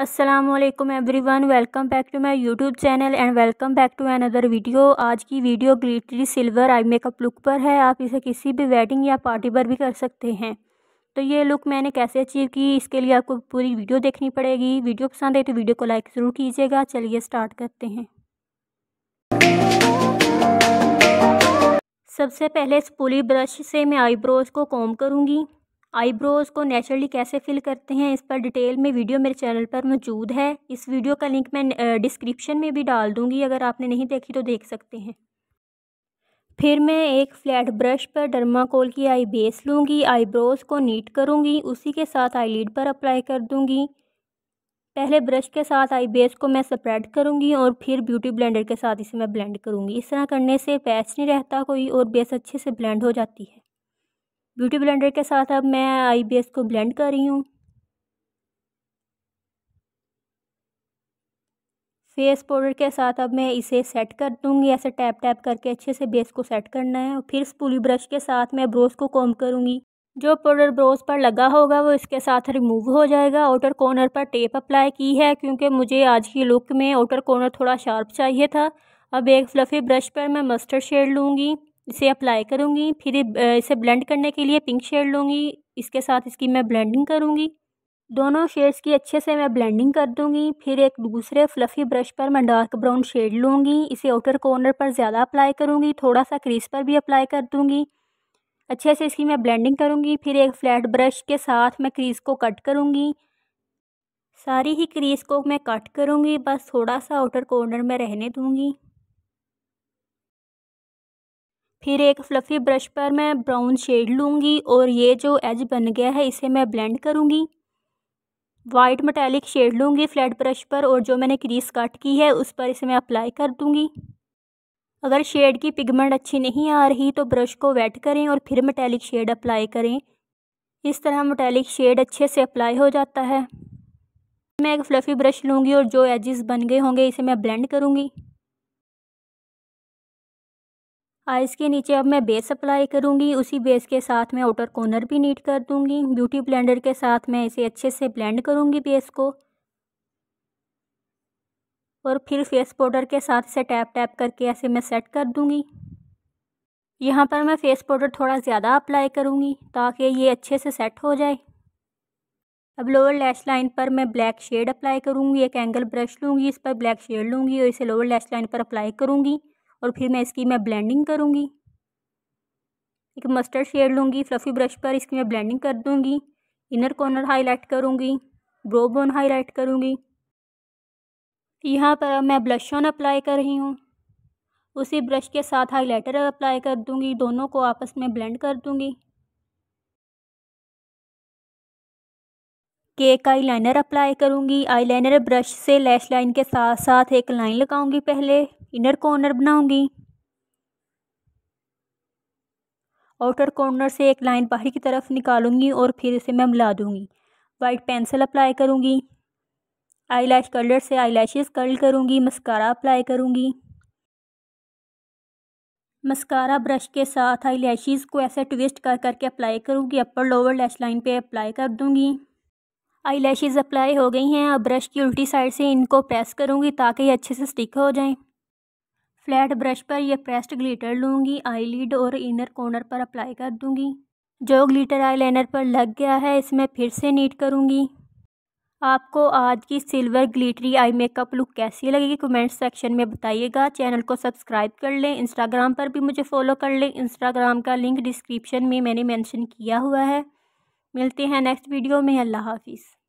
Aslam everyone welcome back to my YouTube channel and welcome back to another video आज की video glittery silver eye makeup look पर है आप इसे किसी भी वेडिंग या पार्टी पर भी कर सकते हैं तो ये लुक मैंने कैसे अचीव की इसके लिए आपको पूरी वीडियो देखनी पड़ेगी वीडियो पसंद है तो वीडियो को लाइक ज़रूर कीजिएगा चलिए स्टार्ट करते हैं सबसे पहले स्पूली ब्रश से मैं आईब्रोज को कॉम करूँगी आईब्रोज़ को नेचुरली कैसे फिल करते हैं इस पर डिटेल में वीडियो मेरे चैनल पर मौजूद है इस वीडियो का लिंक मैं डिस्क्रिप्शन में भी डाल दूँगी अगर आपने नहीं देखी तो देख सकते हैं फिर मैं एक फ्लैट ब्रश पर डर्माकोल की आई बेस लूँगी आईब्रोज़ को नीट करूँगी उसी के साथ आई लीड पर अप्लाई कर दूँगी पहले ब्रश के साथ आई बेस को मैं स्प्रेड करूँगी और फिर ब्यूटी ब्लेंडर के साथ इसे मैं ब्लेंड करूँगी इस तरह करने से पैच नहीं रहता कोई और बेस अच्छे से ब्लेंड हो जाती है ब्यूटी ब्लेंडर के साथ अब मैं आई बेस को ब्लेंड कर रही हूँ फेस पाउडर के साथ अब मैं इसे सेट कर दूँगी ऐसे टैप टैप करके अच्छे से बेस को सेट करना है और फिर स्पूली ब्रश के साथ मैं ब्रोज को कॉम करूँगी जो पाउडर ब्रोज पर लगा होगा वो इसके साथ रिमूव हो जाएगा आउटर कॉर्नर पर टेप अप्लाई की है क्योंकि मुझे आज की लुक में आउटर कॉर्नर थोड़ा शार्प चाहिए था अब एक फ्लफ़ी ब्रश पर मैं मस्टर्ड शेड लूँगी इसे अप्लाई करूँगी फिर इसे ब्लेंड करने के लिए पिंक शेड लूँगी इसके साथ इसकी मैं ब्लेंडिंग करूँगी दोनों शेड्स की अच्छे से मैं ब्लेंडिंग कर दूंगी फिर एक दूसरे फ्लफ़ी ब्रश पर मैं डार्क ब्राउन शेड लूँगी इसे आउटर कॉर्नर पर ज़्यादा अप्लाई करूँगी थोड़ा सा क्रीज पर भी अप्लाई कर दूँगी अच्छे से इसकी मैं ब्लेंडिंग करूँगी फिर एक फ्लैट ब्रश के साथ मैं क्रीज़ को कट करूँगी सारी ही क्रीज़ को मैं कट करूँगी बस थोड़ा सा आउटर कॉर्नर में रहने दूँगी फिर एक फ्लफ़ी ब्रश पर मैं ब्राउन शेड लूँगी और ये जो एज बन गया है इसे मैं ब्लेंड करूँगी वाइट मटैलिक शेड लूँगी फ्लैट ब्रश पर और जो मैंने क्रीस कट की है उस पर इसे मैं अप्लाई कर दूँगी अगर शेड की पिगमेंट अच्छी नहीं आ रही तो ब्रश को वेट करें और फिर मटैलिक शेड अप्लाई करें इस तरह मटैलिक शेड अच्छे से अप्लाई हो जाता है मैं एक फ्लफ़ी ब्रश लूँगी और जो एजेस बन गए होंगे इसे मैं ब्लेंड करूँगी आइस के नीचे अब मैं बेस अप्लाई करूँगी उसी बेस के साथ मैं आउटर कॉर्नर भी नीट कर दूँगी ब्यूटी ब्लेंडर के साथ मैं इसे अच्छे से ब्लेंड करूँगी बेस को और फिर फेस पाउडर के साथ इसे टैप टैप करके ऐसे मैं सेट कर दूँगी यहाँ पर मैं फेस पाउडर थोड़ा ज़्यादा अप्लाई करूँगी ताकि ये अच्छे से सेट हो जाए अब लोअर लैश लाइन पर मैं ब्लैक शेड अप्लाई करूँगी एक एंगल ब्रश लूँगी इस पर ब्लैक शेड लूँगी और इसे लोअर लैश लाइन पर अप्लाई करूँगी और फिर मैं इसकी मैं ब्लेंडिंग करूँगी एक मस्टर्ड शेड लूँगी फ्लफ़ी ब्रश पर इसकी मैं ब्लेंडिंग कर दूँगी इनर कॉर्नर हाईलाइट करूँगी ब्रो बोन हाईलाइट करूँगी यहाँ पर मैं ब्लश ऑन अप्लाई कर रही हूँ उसी ब्रश के साथ हाईलाइटर अप्लाई कर दूँगी दोनों को आपस में ब्लेंड कर दूँगी केक आई लाइनर अप्लाई करूँगी आई लाइनर ब्रश से लैश लाइन के साथ साथ एक लाइन लगाऊँगी पहले इनर कॉर्नर बनाऊंगी आउटर कॉर्नर से एक लाइन बाहर की तरफ निकालूंगी और फिर इसे मैं मिला दूंगी वाइट पेंसिल अप्लाई करूंगी आई कलर से आई लैशेज कर्ल करूंगी मस्कारा अप्लाई करूंगी मस्कारा ब्रश के साथ आई लैशेज़ को ऐसे ट्विस्ट कर करके अप्लाई करूँगी अपर लोअर लैश लाइन पे अप्लाई कर दूँगी आई अप्लाई हो गई हैं अब ब्रश की उल्टी साइड से इनको प्रेस करूँगी ताकि ये अच्छे से स्टिक हो जाएं फ्लैट ब्रश पर यह प्रेस्ड ग्लिटर लूँगी आईलिड और इनर कॉर्नर पर अप्लाई कर दूँगी जो ग्लिटर आईलाइनर पर लग गया है इसमें फिर से नीट करूँगी आपको आज की silver glittery eye makeup look कैसी लगेगी कमेंट सेक्शन में बताइएगा चैनल को सब्सक्राइब कर लें इंस्टाग्राम पर भी मुझे फॉलो कर लें इंस्टाग्राम का लिंक डिस्क्रिप्शन में मैंने मेंशन किया हुआ है मिलते हैं नेक्स्ट वीडियो में अल्लाह हाफिज़